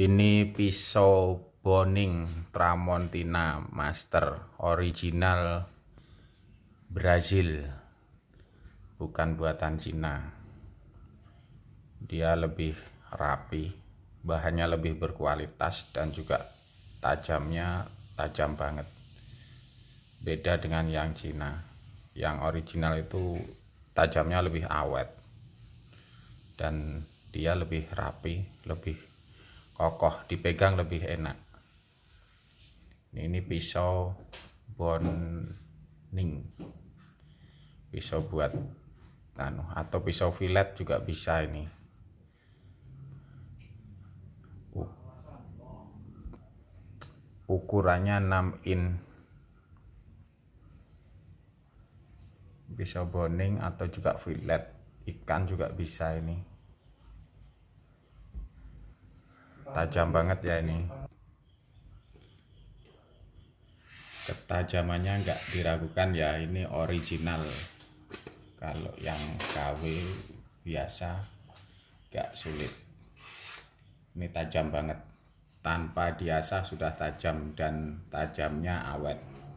ini pisau Boning Tramontina Master original Brazil bukan buatan Cina dia lebih rapi bahannya lebih berkualitas dan juga tajamnya tajam banget beda dengan yang Cina yang original itu tajamnya lebih awet dan dia lebih rapi lebih kokoh dipegang lebih enak ini, ini pisau boning pisau buat nano atau pisau fillet juga bisa ini ukurannya 6 in pisau boning atau juga fillet ikan juga bisa ini tajam banget ya ini ketajamannya nggak diragukan ya ini original kalau yang KW biasa nggak sulit ini tajam banget tanpa diasah sudah tajam dan tajamnya awet